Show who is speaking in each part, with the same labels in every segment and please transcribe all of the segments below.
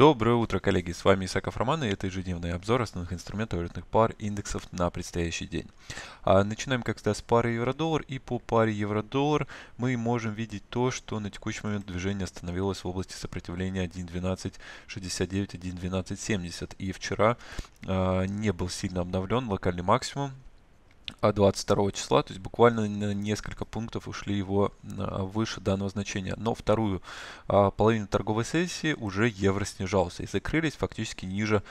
Speaker 1: Доброе утро, коллеги! С вами Исаков Роман и это ежедневный обзор основных инструментов валютных пар индексов на предстоящий день. А начинаем, как всегда, с пары евро-доллар и по паре евро-доллар мы можем видеть то, что на текущий момент движение остановилось в области сопротивления 1.1269, 1.1270 и вчера а, не был сильно обновлен локальный максимум, 22 а числа, то есть буквально на несколько пунктов ушли его а, выше данного значения. Но вторую а, половину торговой сессии уже евро снижался и закрылись фактически ниже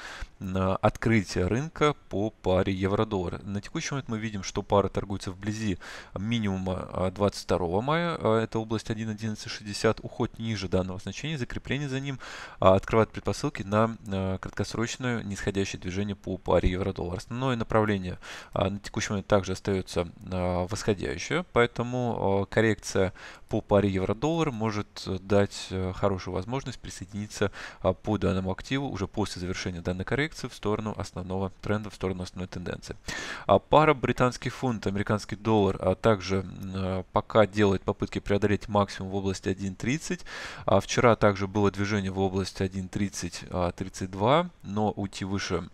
Speaker 1: открытия рынка по паре евро-доллар. На текущий момент мы видим, что пара торгуется вблизи минимума 22 а, мая, а, это область 1.1160, уход ниже данного значения, закрепление за ним а, открывает предпосылки на краткосрочное нисходящее движение по паре евро-доллар. Основное направление на текущий момент также остается восходящее, поэтому коррекция по паре евро-доллар может э, дать э, хорошую возможность присоединиться а, по данному активу уже после завершения данной коррекции в сторону основного тренда, в сторону основной тенденции. А пара британский фунт, американский доллар а также э, пока делает попытки преодолеть максимум в области 1.30. а Вчера также было движение в область 1.30-32, а, но уйти выше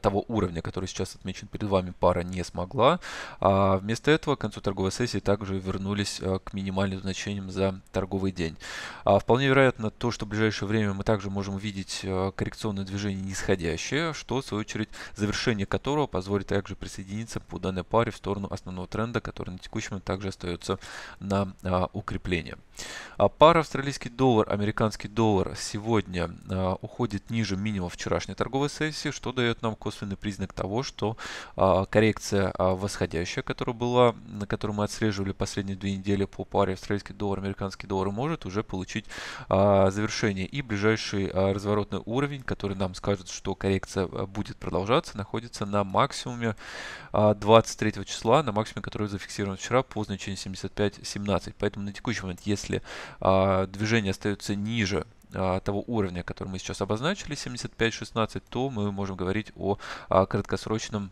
Speaker 1: того уровня, который сейчас отмечен перед вами, пара не смогла. А вместо этого к концу торговой сессии также вернулись э, к минимальным значениям за торговый день. А вполне вероятно то, что в ближайшее время мы также можем увидеть э, коррекционное движение нисходящее, что в свою очередь завершение которого позволит также присоединиться по данной паре в сторону основного тренда, который на текущем момент также остается на а, укрепление. А пара австралийский доллар, американский доллар сегодня а, уходит ниже минимума вчерашней торговой сессии, что дает нам косвенный признак того, что а, коррекция а, восходящая, которая была, на которую мы отслеживали последние две недели по паре австралийский доллар, американский доллар, может уже получить а, завершение. И ближайший разворотный уровень, который нам скажет, что коррекция будет продолжаться, находится на максимуме 23 числа, на максимуме, который зафиксирован вчера по значению 17 Поэтому на текущий момент, если движение остается ниже а, того уровня, который мы сейчас обозначили, 75-16, то мы можем говорить о а, краткосрочном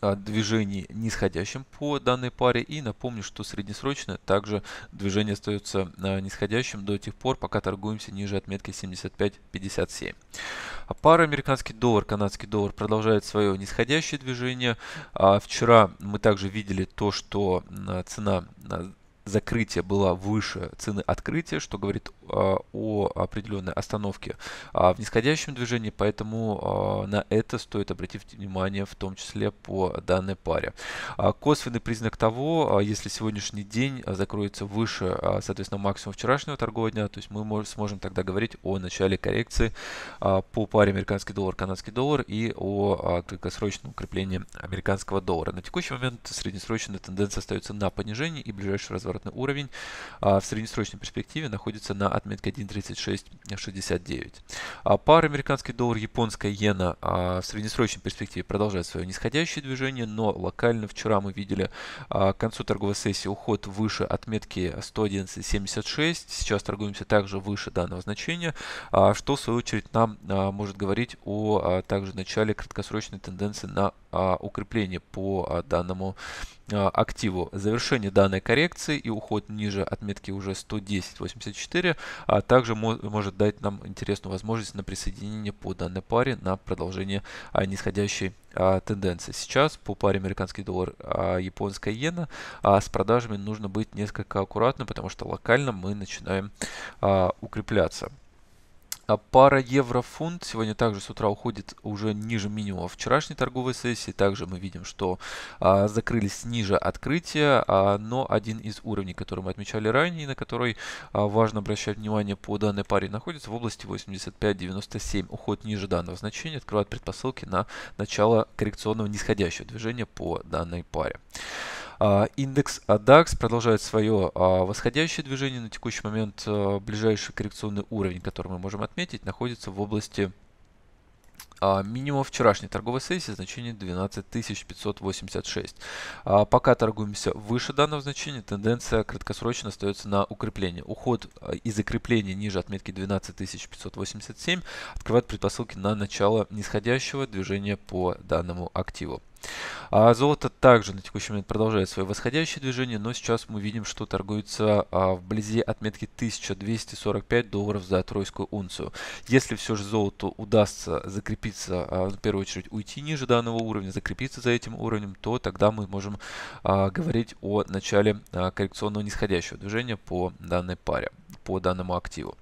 Speaker 1: а, движении нисходящем по данной паре. И напомню, что среднесрочное также движение остается нисходящим до тех пор, пока торгуемся ниже отметки 75.57. Пара американский доллар, канадский доллар продолжает свое нисходящее движение. Вчера мы также видели то, что цена закрытия была выше цены открытия, что говорит а, о определенной остановке а, в нисходящем движении, поэтому а, на это стоит обратить внимание в том числе по данной паре. Косвенный признак того, если сегодняшний день закроется выше, соответственно, максимум вчерашнего торгового дня, то есть мы сможем тогда говорить о начале коррекции по паре американский доллар, канадский доллар и о краткосрочном укреплении американского доллара. На текущий момент среднесрочная тенденция остается на понижении и ближайший разворот оборотный уровень а в среднесрочной перспективе находится на отметке 1.3669. А пар американский доллар, японская иена а в среднесрочной перспективе продолжает свое нисходящее движение, но локально вчера мы видели к концу торговой сессии уход выше отметки 111.76. Сейчас торгуемся также выше данного значения, что в свою очередь нам может говорить о также начале краткосрочной тенденции на укрепление по данному активу. Завершение данной коррекции и уход ниже отметки уже 110.84, а также может дать нам интересную возможность на присоединение по данной паре на продолжение а, нисходящей а, тенденции. Сейчас по паре американский доллар, а, японская иена, а с продажами нужно быть несколько аккуратным, потому что локально мы начинаем укрепляться. А пара евро-фунт сегодня также с утра уходит уже ниже минимума вчерашней торговой сессии. Также мы видим, что а, закрылись ниже открытия, а, но один из уровней, который мы отмечали ранее, на который а, важно обращать внимание по данной паре, находится в области 85-97. Уход ниже данного значения открывает предпосылки на начало коррекционного нисходящего движения по данной паре. А, индекс а, DAX продолжает свое а, восходящее движение. На текущий момент ближайший коррекционный уровень, который мы можем отметить, находится в области Минимум вчерашней торговой сессии значение 12586. Пока торгуемся выше данного значения, тенденция краткосрочно остается на укрепление. Уход и закрепление ниже отметки 12587 открывает предпосылки на начало нисходящего движения по данному активу. А золото также на текущий момент продолжает свое восходящее движение, но сейчас мы видим, что торгуется а, вблизи отметки 1245 долларов за тройскую унцию. Если все же золоту удастся закрепиться, а, в первую очередь уйти ниже данного уровня, закрепиться за этим уровнем, то тогда мы можем а, говорить о начале а, коррекционного нисходящего движения по данной паре по данному активу.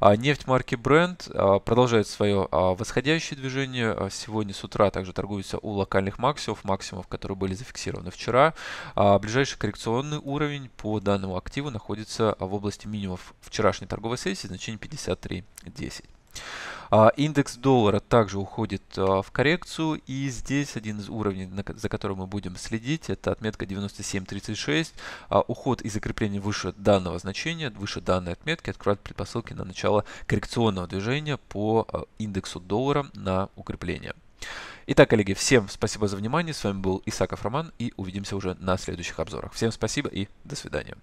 Speaker 1: А, нефть марки Brent а, продолжает свое а, восходящее движение. А, сегодня с утра также торгуется у локальных максимумов максов, максимумов, которые были зафиксированы вчера. А ближайший коррекционный уровень по данному активу находится а, в области минимумов вчерашней торговой сессии, значение 53.10. А, индекс доллара также уходит а, в коррекцию, и здесь один из уровней, за которым мы будем следить, это отметка 97.36. Уход и закрепление выше данного значения, выше данной отметки открывает предпосылки на начало коррекционного движения по индексу доллара на укрепление. Итак, коллеги, всем спасибо за внимание. С вами был Исаков Роман и увидимся уже на следующих обзорах. Всем спасибо и до свидания.